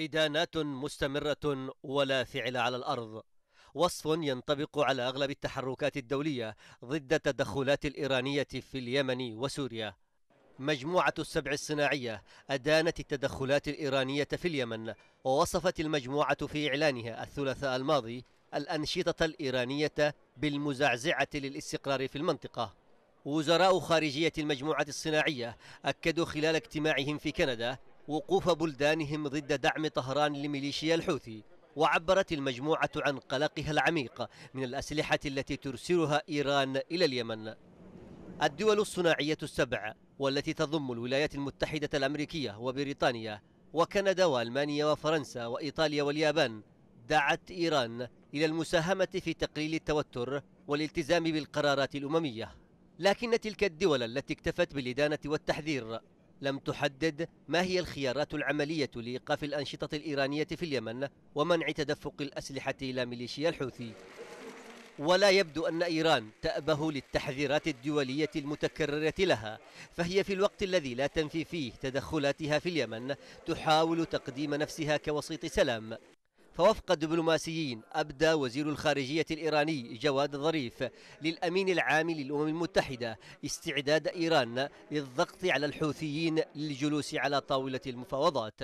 إدانات مستمرة ولا فعل على الأرض وصف ينطبق على أغلب التحركات الدولية ضد التدخلات الإيرانية في اليمن وسوريا مجموعة السبع الصناعية أدانت التدخلات الإيرانية في اليمن ووصفت المجموعة في إعلانها الثلاثاء الماضي الأنشطة الإيرانية بالمزعزعة للاستقرار في المنطقة وزراء خارجية المجموعة الصناعية أكدوا خلال اجتماعهم في كندا وقوف بلدانهم ضد دعم طهران لميليشيا الحوثي وعبرت المجموعة عن قلقها العميق من الأسلحة التي ترسلها إيران إلى اليمن الدول الصناعية السبع والتي تضم الولايات المتحدة الأمريكية وبريطانيا وكندا وألمانيا وفرنسا وإيطاليا واليابان دعت إيران إلى المساهمة في تقليل التوتر والالتزام بالقرارات الأممية لكن تلك الدول التي اكتفت بالإدانة والتحذير لم تحدد ما هي الخيارات العملية لإيقاف الأنشطة الإيرانية في اليمن ومنع تدفق الأسلحة إلى ميليشيا الحوثي ولا يبدو أن إيران تأبه للتحذيرات الدولية المتكررة لها فهي في الوقت الذي لا تنفي فيه تدخلاتها في اليمن تحاول تقديم نفسها كوسيط سلام فوفق دبلوماسيين أبدى وزير الخارجية الإيراني جواد ظريف للأمين العام للأمم المتحدة استعداد إيران للضغط على الحوثيين للجلوس على طاولة المفاوضات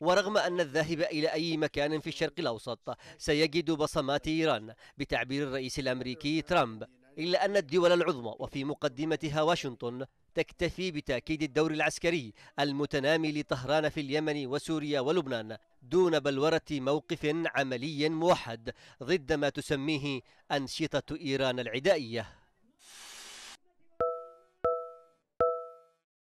ورغم أن الذاهب إلى أي مكان في الشرق الأوسط سيجد بصمات إيران بتعبير الرئيس الأمريكي ترامب إلا أن الدول العظمى وفي مقدمتها واشنطن تكتفي بتأكيد الدور العسكري المتنامي لطهران في اليمن وسوريا ولبنان دون بلورة موقف عملي موحد ضد ما تسميه أنشطة إيران العدائية